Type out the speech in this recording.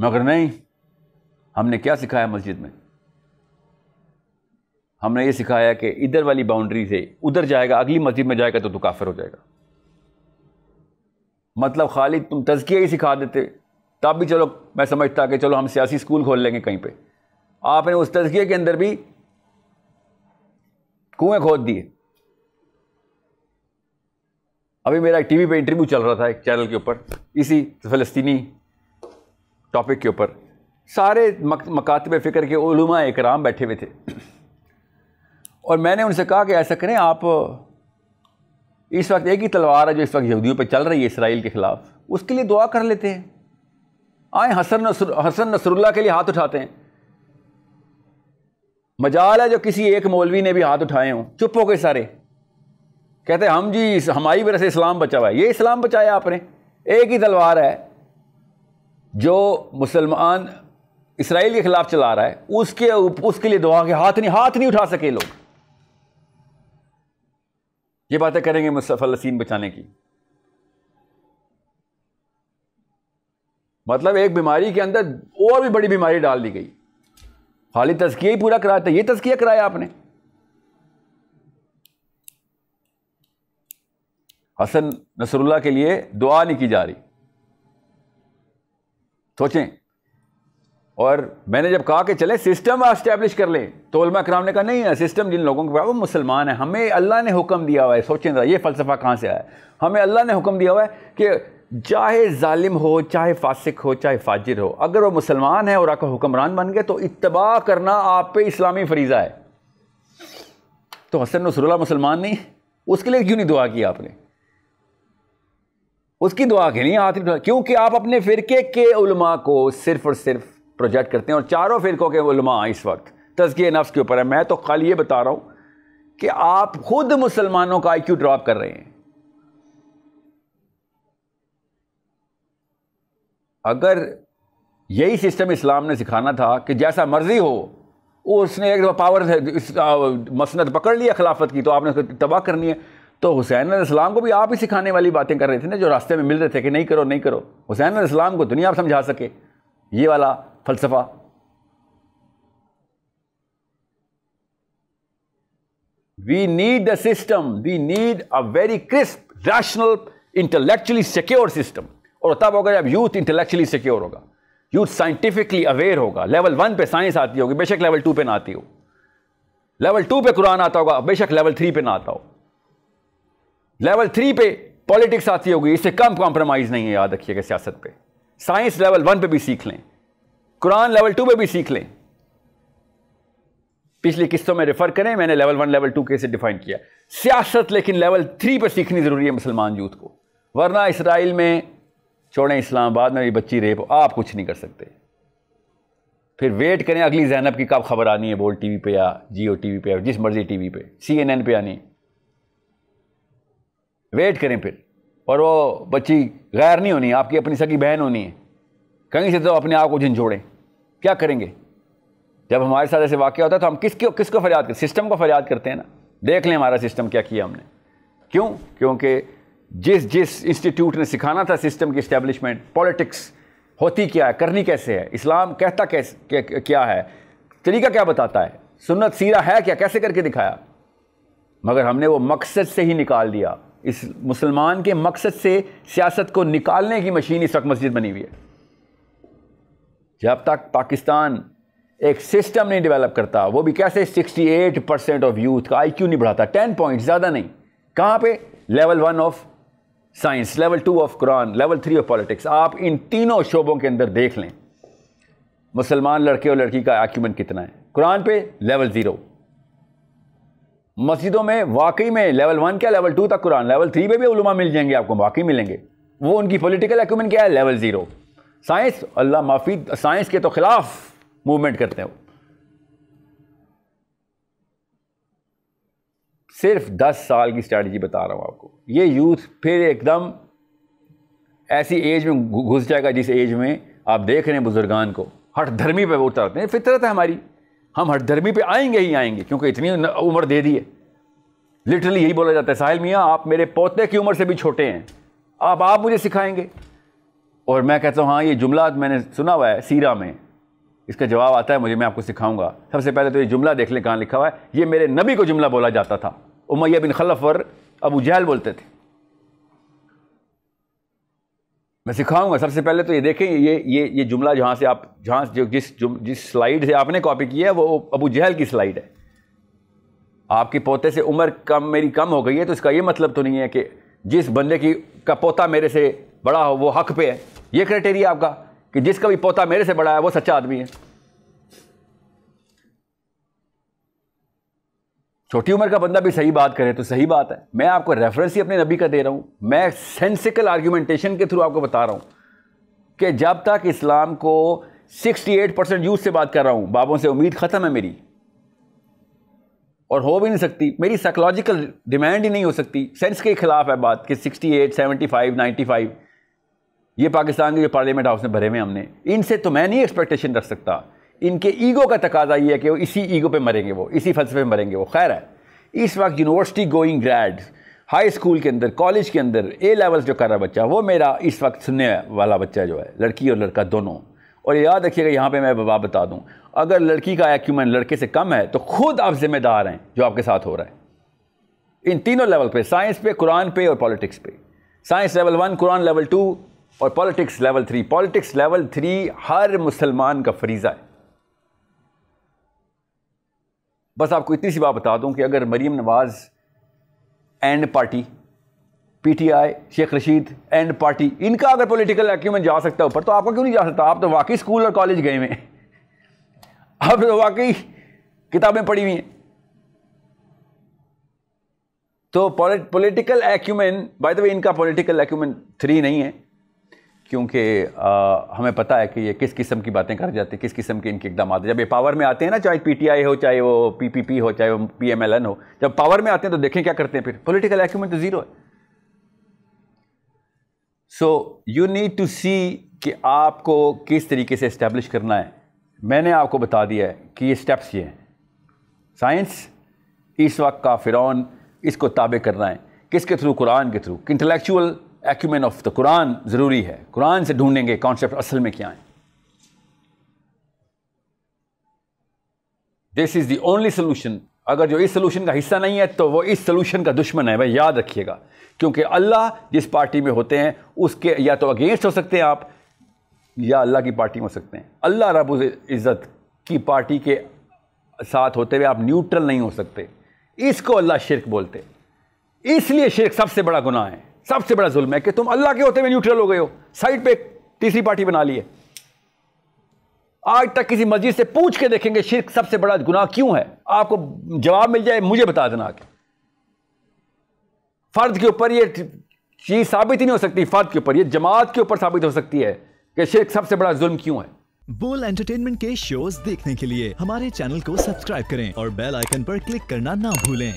मगर नहीं हमने क्या सिखाया मस्जिद में हमने ये सिखाया कि इधर वाली बाउंड्री से उधर जाएगा अगली मस्जिद में जाएगा तो तू काफिर हो जाएगा मतलब खाली तुम तजकिया ही सिखा देते तब भी चलो मैं समझता कि चलो हम सियासी स्कूल खोल लेंगे कहीं पे आपने उस तजकिए के अंदर भी कुएं खोद दिए अभी मेरा एक टीवी पे इंटरव्यू चल रहा था एक चैनल के ऊपर इसी फ़लस्तीनी टॉपिक के ऊपर सारे मक, मकातब फ़िक्र के उलमा इकराम बैठे हुए थे और मैंने उनसे कहा कि ऐसा करें आप इस वक्त एक ही तलवार है जो इस वक्त यहूदियों पर चल रही है इसराइल के ख़िलाफ़ उसके लिए दुआ कर लेते हैं आए हसन नसर हसन नसरुल्ला के लिए हाथ उठाते हैं मजाल है जो किसी एक मौलवी ने भी हाथ उठाए हों चुप हो गए सारे कहते हम जी हमारी वजह से इस्लाम बचा हुआ है ये इस्लाम बचाया आपने एक ही तलवार है जो मुसलमान इसराइल के ख़िलाफ़ चला रहा है उसके उसके लिए दुआ के हाथ नहीं हाथ नहीं उठा सके लोग ये बातें करेंगे फ़लस्तीन बचाने की मतलब एक बीमारी के अंदर और भी बड़ी बीमारी डाल दी गई खाली तस्किया ही पूरा कराया था ये तस्किया कराया आपने हसन नसरुल्ला के लिए दुआ नहीं की जा रही सोचें और मैंने जब कहा कि चले सिस्टम इस्टेब्लिश कर लें तो कराम ने कहा नहीं है सिस्टम जिन लोगों के पास वो मुसलमान है हमें अल्लाह ने हुक्म दिया हुआ है सोचें ये फ़लसफ़ा कहाँ से आया हमें अल्लाह ने हुक्म दिया हुआ है कि चाहे ालिम हो चाहे फासिक हो चाहे फाजिर हो अगर वो मुसलमान है और आपका हुक्मरान बन गए तो इतबा करना आप पे इस्लामी फरीज़ा है तो हसन नसरुल्ला मुसलमान नहीं उसके लिए क्यों नहीं दुआ की आपने उसकी दुआ के नहीं आखिरी क्योंकि आप अपने फ़िरके के उलमा को सिर्फ और सिर्फ प्रोजेक्ट करते हैं और चारों फ़िरक़ों के उलमा इस वक्त तजकिए नफ्स के ऊपर है मैं तो खाली ये बता रहा हूँ कि आप खुद मुसलमानों का आई ड्रॉप कर रहे हैं अगर यही सिस्टम इस्लाम ने सिखाना था कि जैसा मर्जी हो उसने एक पावर मसनत पकड़ लिया खिलाफत की तो आपने उसको तबाह करनी है तो हुसैन इस्लाम को भी आप ही सिखाने वाली बातें कर रहे थे ना जो रास्ते में मिल रहे थे कि नहीं करो नहीं करो हुसैन इस्लाम को दुनिया आप समझा सके ये वाला फलसफा we need a system we need a very crisp rational intellectually secure system और तब होगा जब यूथ इंटेलेक्चुअली सिक्योर होगा यूथ साइंटिफिकली अवेयर होगा लेवल वन पे साइंस आती होगी बेशक लेवल टू पे ना आती हो लेवल टू पे कुरान आता होगा बेशक लेवल थ्री पे ना आता हो लेवल थ्री पे पॉलिटिक्स आती होगी इससे कम कॉम्प्रोमाइज़ नहीं है याद रखिएगा सियासत पे साइंस लेवल वन पे भी सीख लें कुरान लेवल टू पे भी सीख लें पिछली किस्तों में रेफर करें मैंने लेवल वन लेवल टू कैसे डिफाइन किया सियासत लेकिन लेवल थ्री पर सीखनी ज़रूरी है मुसलमान यूथ को वरना इसराइल में छोड़ें इस्लामाबाद में भी बच्ची रेप आप कुछ नहीं कर सकते फिर वेट करें अगली जैनब की कब खबर आनी है बोल टीवी पे या जियो टीवी पे या जिस मर्जी टीवी पे सीएनएन पे आनी है वेट करें फिर और वो बच्ची गैर नहीं होनी आपकी अपनी सगी बहन होनी है कहीं से तो अपने आप को झिझोड़ें क्या करेंगे जब हमारे साथ ऐसे वाक्य होता है तो हम किस किसको फरियाद करते सिस्टम को फरियाद करते हैं ना देख लें हमारा सिस्टम क्या किया हमने क्यों क्योंकि जिस जिस इंस्टीट्यूट ने सिखाना था सिस्टम की इस्टेब्लिशमेंट पॉलिटिक्स होती क्या है करनी कैसे है इस्लाम कहता कैसे क्या है तरीका क्या बताता है सुन्नत सीरा है क्या कैसे करके दिखाया मगर हमने वो मकसद से ही निकाल दिया इस मुसलमान के मकसद से सियासत को निकालने की मशीन इस वक्त मस्जिद बनी हुई है जब तक पाकिस्तान एक सिस्टम नहीं डेवलप करता वो भी कैसे 68 परसेंट ऑफ यूथ का आईक्यू नहीं बढ़ाता 10 पॉइंट ज़्यादा नहीं कहाँ पे level one of science level two of Quran level three of politics आप इन तीनों शोबों के अंदर देख लें मुसलमान लड़के और लड़की का आक्यूमेंट कितना है कुरान पे लेवल ज़ीरो मस्जिदों में वाकई में लेवल वन क्या लेवल टू तक कुरान लेवल थ्री पे भी उलमा मिल जाएंगे आपको वाकई मिलेंगे वो उनकी पॉलिटिकल एक्यूमेंट क्या है लेवल ज़ीरो साइंस अल्लाह माफी साइंस के तो ख़िलाफ़ मूवमेंट करते हैं सिर्फ दस साल की स्ट्रैटेजी बता रहा हूँ आपको ये यूथ फिर एकदम ऐसी एज में घुस जाएगा जिस एज में आप देख रहे हैं बुजुर्गान को हट धर्मी पर उतरते हैं फितरत है हमारी हम धर्मी पे आएंगे ही आएंगे क्योंकि इतनी उम्र दे दी है लिटरली यही बोला जाता है साहिल मियाँ आप मेरे पोते की उम्र से भी छोटे हैं आप आप मुझे सिखाएंगे और मैं कहता हूँ हाँ ये जुमला तो मैंने सुना हुआ है सीरा में इसका जवाब आता है मुझे मैं आपको सिखाऊंगा सबसे पहले तो ये जुमला देख लें कहाँ लिखा हुआ है ये मेरे नबी को जुमला बोला जाता था उमैया बिन खलफ और अबू जहल बोलते थे मैं सिखाऊंगा सबसे पहले तो ये देखें ये ये ये जुमला जहाँ से आप जहाँ जो जिस जुम, जिस स्लाइड से आपने कॉपी किया है वो अबू जहल की स्लाइड है आपके पोते से उम्र कम मेरी कम हो गई है तो इसका ये मतलब तो नहीं है कि जिस बंदे की का पोता मेरे से बड़ा हो वो हक पे है ये क्राइटेरिया आपका कि जिसका भी पोता मेरे से बड़ा है वो सच्चा आदमी है छोटी उम्र का बंदा भी सही बात करे तो सही बात है मैं आपको रेफरेंस ही अपने नबी का दे रहा हूँ मैं सेंसिकल आर्ग्यूमेंटेशन के थ्रू आपको बता रहा हूँ कि जब तक इस्लाम को 68 परसेंट यूथ से बात कर रहा हूँ बाबों से उम्मीद ख़त्म है मेरी और हो भी नहीं सकती मेरी साइकोलॉजिकल डिमांड ही नहीं हो सकती सेंस के खिलाफ है बात कि 68, 75, 95 ये पाकिस्तान के जो पार्लियामेंट हाउस में भरे हुए हमने इनसे तो मैं नहीं एक्सपेक्टेशन रख सकता इनके ईगो का तकाजा ये है कि वो इसी ईगो पे मरेंगे वो इसी फलसफे में मरेंगे वो खैर है इस वक्त university going grad high school के अंदर कॉलेज के अंदर ए लेवल्स जो कर रहा है बच्चा वो मेरा इस वक्त सुनने वाला बच्चा जो है लड़की और लड़का दोनों और याद रखिएगा यहाँ पे मैं बात बता दूँ अगर लड़की का एक्यूमेंट लड़के से कम है तो खुद आप जिम्मेदार हैं जो आपके साथ हो रहा है इन तीनों लेवल पे साइंस पे कुरान पे और पॉलिटिक्स पे science level one Quran level two और politics level three politics level three हर मुसलमान का फरीज़ा है बस आपको इतनी सी बात बता दूं कि अगर Maryam Nawaz and party PTI Sheikh Rashid and party इनका अगर पॉलिटिकल एक्यूमेंट जा सकता है ऊपर तो आपका क्यों नहीं जा सकता आप तो वाकई स्कूल और कॉलेज गए हुए हैं आप तो वाकई किताबें पढ़ी हुई हैं तो political acumen by the way इनका पॉलिटिकल एक्यूमेंट थ्री नहीं है क्योंकि हमें पता है कि ये किस किस्म की बातें कर जाते हैं किस किस्म के इनके इकदाम जब ये पावर में आते हैं ना चाहे पीटीआई हो चाहे वो पीपीपी हो चाहे वो पीएमएलएन हो जब पावर में आते हैं तो देखें क्या करते हैं फिर पॉलिटिकल एक्यूमेंट तो ज़ीरो है so you need to see कि आपको किस तरीके से इस्टेब्लिश करना है मैंने आपको बता दिया है कि ये स्टेप्स ये हैं साइंस इस वक्त का फ़िरौन इसको ताबे करना है किसके थ्रू कुरान के through intellectual acumen of the Quran ज़रूरी है कुरान से ढूंढेंगे कॉन्सेप्ट असल में क्या है this is the only solution अगर जो इस सोल्यूशन का हिस्सा नहीं है तो वो इस सोल्यूशन का दुश्मन है भाई याद रखिएगा क्योंकि अल्लाह जिस पार्टी में होते हैं उसके या तो अगेंस्ट हो सकते हैं आप या अल्लाह की पार्टी में हो सकते हैं अल्लाह रब इज़्ज़त की पार्टी के साथ होते हुए आप न्यूट्रल नहीं हो सकते इसको अल्लाह शिरक बोलते इसलिए शिरक सबसे बड़ा गुनाह है सबसे बड़ा जुल्म है कि तुम अल्लाह के होते हुए न्यूट्रल हो गए हो साइड पे तीसरी पार्टी बना ली है आज तक किसी मस्जिद से पूछ के देखेंगे शिरक सबसे बड़ा गुनाह क्यों है आपको जवाब मिल जाए मुझे बता देना आके फर्द के ऊपर ये चीज़ साबित ही नहीं हो सकती फर्द के ऊपर ये जमात के ऊपर साबित हो सकती है कि शिरक सबसे बड़ा जुल्म क्यों है बोल एंटरटेनमेंट के शोज देखने के लिए हमारे चैनल को सब्सक्राइब करें और बेल आइकन पर क्लिक करना ना भूलें